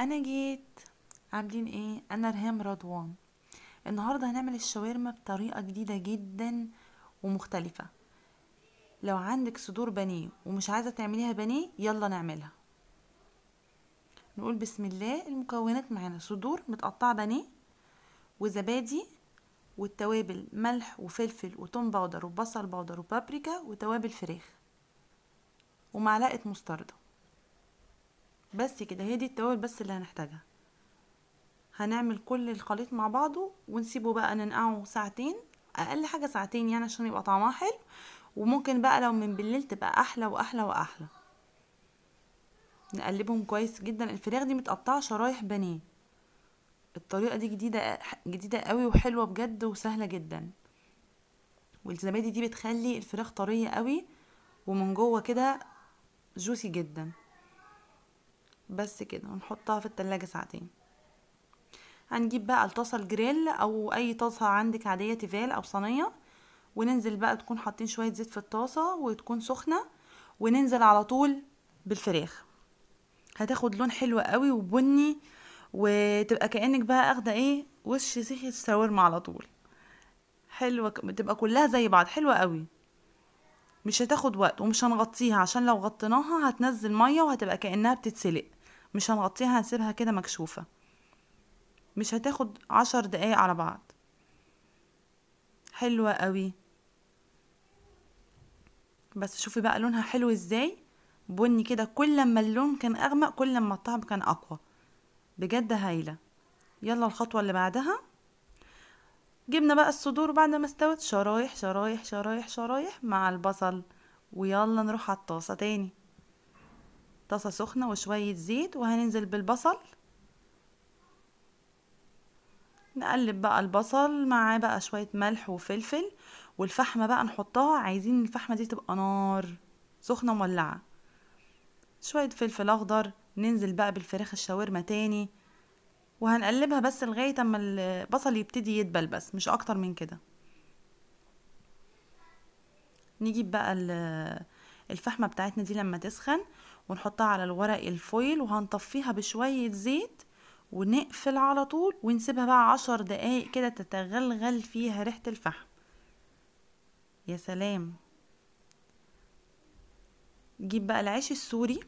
انا جيت عاملين ايه انا رهام رضوان النهارده هنعمل الشاورما بطريقه جديده جدا ومختلفه لو عندك صدور بانيه ومش عايزه تعمليها بانيه يلا نعملها نقول بسم الله المكونات معانا صدور متقطعه بانيه وزبادي والتوابل ملح وفلفل وتوم باودر وبصل باودر وبابريكا وتوابل فراخ ومعلقه مستردة بس كده هي دي التوابل بس اللي هنحتاجها هنعمل كل الخليط مع بعضه ونسيبه بقى ننقعه ساعتين اقل حاجه ساعتين يعني عشان يبقى طعمها حلو وممكن بقى لو من بالليل تبقى احلى واحلى واحلى نقلبهم كويس جدا الفراخ دي متقطعه شرايح بانيه الطريقه دي جديده جديده قوي وحلوه بجد وسهله جدا والزبادي دي بتخلي الفراخ طريه قوي ومن جوه كده جوسي جدا بس كده ونحطها في التلاجة ساعتين هنجيب بقى الطاسة الجريل او اي طاسة عندك عادية تيفال او صينية وننزل بقى تكون حاطين شوية زيت في الطاسة وتكون سخنة وننزل على طول بالفراخ هتاخد لون حلو قوي وبني وتبقى كأنك بقى اخدة ايه وش سيخ الشاورما على طول حلوة بتبقى كلها زي بعض حلوة قوي مش هتاخد وقت ومش هنغطيها عشان لو غطيناها هتنزل مية وهتبقى كأنها بتتسلق مش هنغطيها هنسيبها كده مكشوفة مش هتاخد عشر دقايق على بعض حلوة قوي بس شوفي بقى لونها حلو ازاي بني كده كل ما اللون كان اغمق كل ما الطعم كان اقوى بجد هايله يلا الخطوه اللي بعدها جبنا بقى الصدور بعد ما استوت شرايح شرايح شرايح شرايح مع البصل ويلا نروح على الطاسه تاني طاسة سخنة وشوية زيت وهننزل بالبصل نقلب بقى البصل معاه بقى شوية ملح وفلفل والفحمة بقى نحطها عايزين الفحمة دي تبقى نار سخنة مولعة شوية فلفل أخضر ننزل بقى بالفراخ الشاورما تاني وهنقلبها بس لغاية اما البصل يبتدي يدبل بس مش أكتر من كده نجيب بقى الفحمة بتاعتنا دي لما تسخن ونحطها على الورق الفويل وهنطفيها بشوية زيت ونقفل على طول ونسيبها بقى عشر دقايق كده تتغلغل فيها ريحة الفحم يا سلام جيب بقى العيش السوري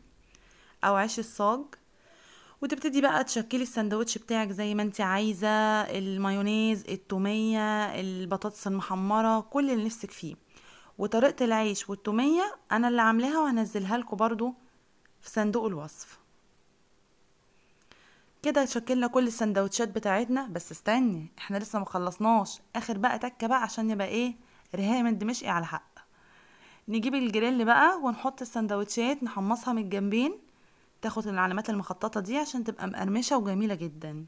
او عيش الصاج وتبتدي بقى تشكلي السندوتش بتاعك زي ما انت عايزه المايونيز التوميه البطاطس المحمره كل اللي نفسك فيه وطريقه العيش والتوميه انا اللي عاملاها وهنزلها لكم برضو في صندوق الوصف كده شكلنا كل السندوتشات بتاعتنا بس استني احنا لسه مخلصناش اخر بقى تكه بقى عشان يبقى ايه رهام الدمشقي على حق نجيب الجريل بقى ونحط السندوتشات نحمصها من الجنبين تاخد العلامات المخططه دي عشان تبقى مقرمشه وجميله جدا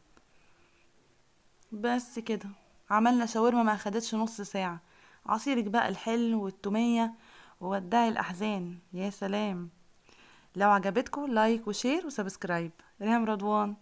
بس كده عملنا شاورما ما اخدتش نص ساعه عصيرك بقى الحلو والتومية وودعي الأحزان يا سلام لو عجبتكم لايك وشير وسبسكرايب ريم رضوان